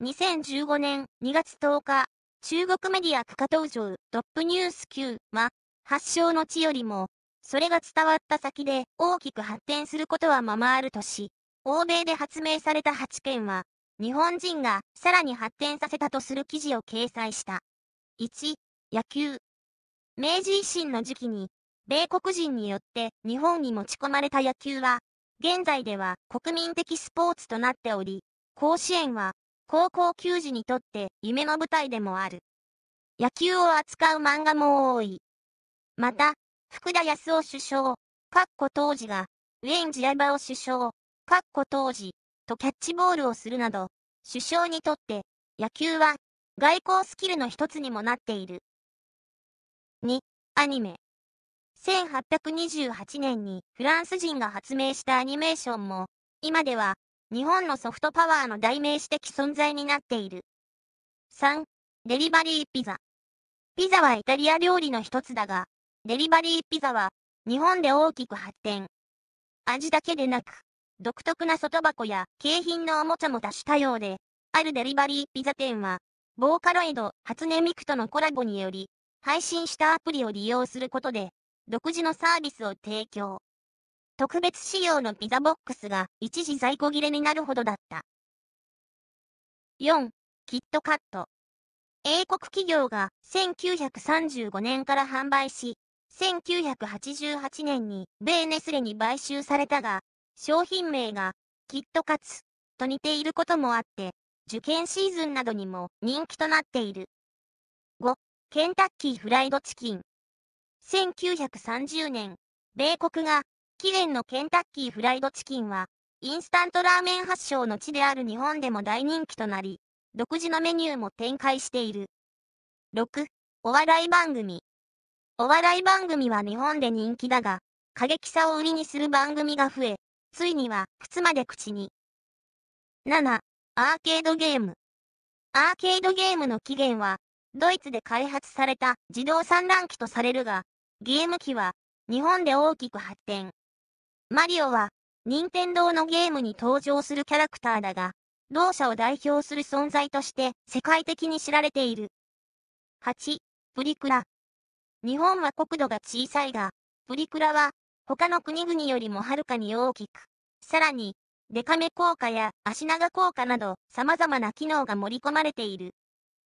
2015年2月10日、中国メディア区下登場トップニュース級は、発祥の地よりも、それが伝わった先で大きく発展することはままあるとし、欧米で発明された8件は、日本人がさらに発展させたとする記事を掲載した。1、野球。明治維新の時期に、米国人によって日本に持ち込まれた野球は、現在では国民的スポーツとなっており、甲子園は高校球児にとって夢の舞台でもある。野球を扱う漫画も多い。また、福田康夫首相、かっこ当時が、ウェイン・ジアバオ首相、かっこ当時、とキャッチボールをするなど、首相にとって、野球は、外交スキルの一つにもなっている。2、アニメ。1828年にフランス人が発明したアニメーションも、今では日本のソフトパワーの代名詞的存在になっている。3. デリバリーピザ。ピザはイタリア料理の一つだが、デリバリーピザは日本で大きく発展。味だけでなく、独特な外箱や景品のおもちゃも多種多様で、あるデリバリーピザ店は、ボーカロイド、初音ミクとのコラボにより、配信したアプリを利用することで、独自のサービスを提供。特別仕様のピザボックスが一時在庫切れになるほどだった。4. キットカット。英国企業が1935年から販売し、1988年にベーネスレに買収されたが、商品名がキットカツと似ていることもあって、受験シーズンなどにも人気となっている。5. ケンタッキーフライドチキン。1930年、米国がキレンのケンタッキーフライドチキンは、インスタントラーメン発祥の地である日本でも大人気となり、独自のメニューも展開している。6、お笑い番組。お笑い番組は日本で人気だが、過激さを売りにする番組が増え、ついには靴まで口に。7、アーケードゲーム。アーケードゲームの起源は、ドイツで開発された自動産卵機とされるが、ゲーム機は日本で大きく発展。マリオは、任天堂のゲームに登場するキャラクターだが、同社を代表する存在として世界的に知られている。8、プリクラ。日本は国土が小さいが、プリクラは、他の国々よりもはるかに大きく、さらに、デカメ効果や足長効果など様々な機能が盛り込まれている。